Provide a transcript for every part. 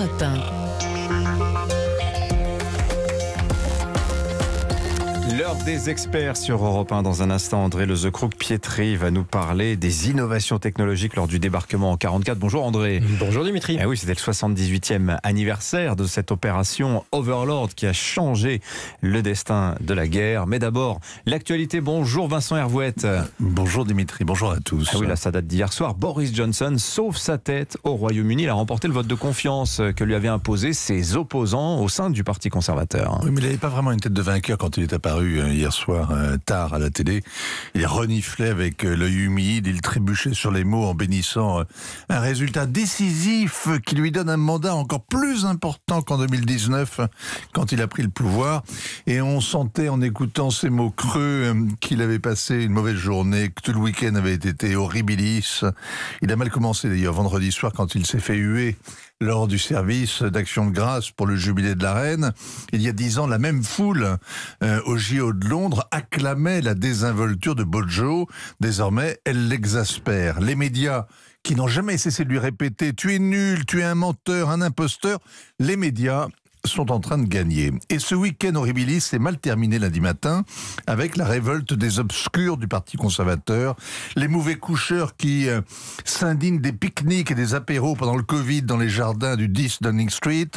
Europe 1. des experts sur Europe 1. Dans un instant, André lezecrouc Pietri va nous parler des innovations technologiques lors du débarquement en 44. Bonjour André. Bonjour Dimitri. Eh oui, c'était le 78e anniversaire de cette opération Overlord qui a changé le destin de la guerre. Mais d'abord, l'actualité. Bonjour Vincent Hervouette. Bonjour Dimitri. Bonjour à tous. Ah oui, là, ça date d'hier soir. Boris Johnson sauve sa tête au Royaume-Uni. Il a remporté le vote de confiance que lui avaient imposé ses opposants au sein du Parti conservateur. Oui, mais il n'avait pas vraiment une tête de vainqueur quand il est apparu Hein, hier soir euh, tard à la télé. Il reniflait avec euh, l'œil humide, il trébuchait sur les mots en bénissant euh, un résultat décisif qui lui donne un mandat encore plus important qu'en 2019 quand il a pris le pouvoir. Et on sentait en écoutant ces mots creux qu'il avait passé une mauvaise journée, que tout le week-end avait été horribilis. Il a mal commencé d'ailleurs vendredi soir quand il s'est fait huer lors du service d'action de grâce pour le jubilé de la reine. Il y a dix ans, la même foule euh, au JO de Londres acclamait la désinvolture de Bojo. Désormais, elle l'exaspère. Les médias qui n'ont jamais cessé de lui répéter Tu es nul, tu es un menteur, un imposteur, les médias sont en train de gagner. Et ce week-end horribiliste s'est mal terminé lundi matin avec la révolte des obscurs du Parti conservateur, les mauvais coucheurs qui euh, s'indignent des pique-niques et des apéros pendant le Covid dans les jardins du 10 Downing Street,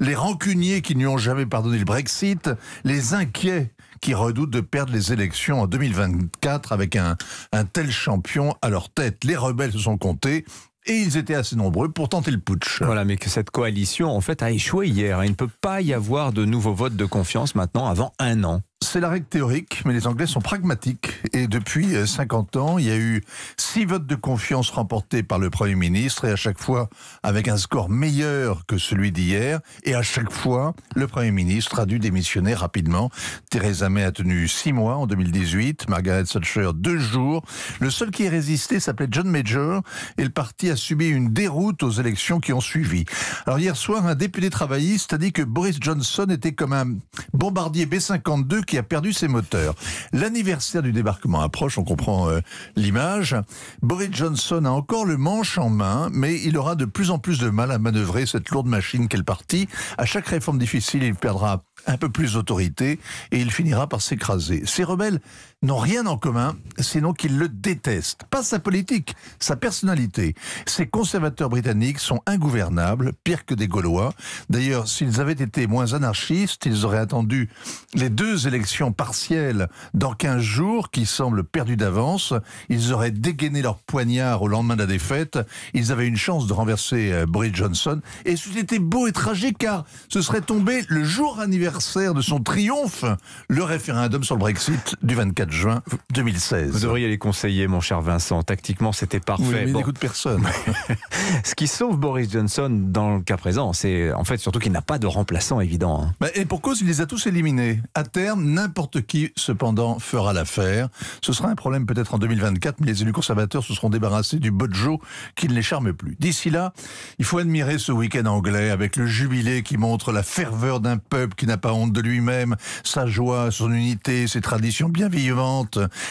les rancuniers qui n'y ont jamais pardonné le Brexit, les inquiets qui redoutent de perdre les élections en 2024 avec un, un tel champion à leur tête. Les rebelles se sont comptés, et ils étaient assez nombreux pour tenter le putsch. Voilà, mais que cette coalition, en fait, a échoué hier. Il ne peut pas y avoir de nouveau vote de confiance maintenant avant un an c'est la règle théorique, mais les Anglais sont pragmatiques. Et depuis 50 euh, ans, il y a eu six votes de confiance remportés par le Premier ministre, et à chaque fois avec un score meilleur que celui d'hier. Et à chaque fois, le Premier ministre a dû démissionner rapidement. Theresa May a tenu six mois en 2018, Margaret Thatcher deux jours. Le seul qui est résisté s'appelait John Major, et le parti a subi une déroute aux élections qui ont suivi. Alors hier soir, un député travailliste a dit que Boris Johnson était comme un bombardier B-52 qui a perdu ses moteurs. L'anniversaire du débarquement approche, on comprend euh, l'image. Boris Johnson a encore le manche en main, mais il aura de plus en plus de mal à manœuvrer cette lourde machine qu'est le parti. À chaque réforme difficile, il perdra un peu plus d'autorité et il finira par s'écraser. Ces rebelles n'ont rien en commun, sinon qu'ils le détestent. Pas sa politique, sa personnalité. Ces conservateurs britanniques sont ingouvernables, pire que des Gaulois. D'ailleurs, s'ils avaient été moins anarchistes, ils auraient attendu les deux élections partielles dans 15 jours, qui semblent perdues d'avance. Ils auraient dégainé leur poignard au lendemain de la défaite. Ils avaient une chance de renverser euh, Boris Johnson. Et ce été beau et tragique, car ce serait tombé le jour anniversaire de son triomphe, le référendum sur le Brexit du 24 juin 2016. Vous devriez les conseiller, mon cher Vincent. Tactiquement, c'était parfait. Oui, mais il personne. Ce qui sauve Boris Johnson dans le cas présent, c'est en fait surtout qu'il n'a pas de remplaçant évident. Hein. Bah, et pour cause, il les a tous éliminés. À terme, n'importe qui, cependant, fera l'affaire. Ce sera un problème peut-être en 2024, mais les élus conservateurs se seront débarrassés du bojo qui ne les charme plus. D'ici là, il faut admirer ce week-end anglais avec le jubilé qui montre la ferveur d'un peuple qui n'a pas honte de lui-même, sa joie, son unité, ses traditions bien vivantes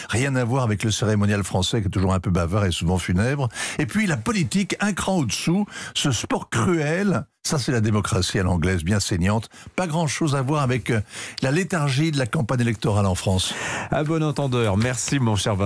rien à voir avec le cérémonial français qui est toujours un peu bavard et souvent funèbre. Et puis la politique, un cran au-dessous, ce sport cruel, ça, c'est la démocratie à l'anglaise, bien saignante. Pas grand-chose à voir avec euh, la léthargie de la campagne électorale en France. À bon entendeur. Merci, mon cher Vincent.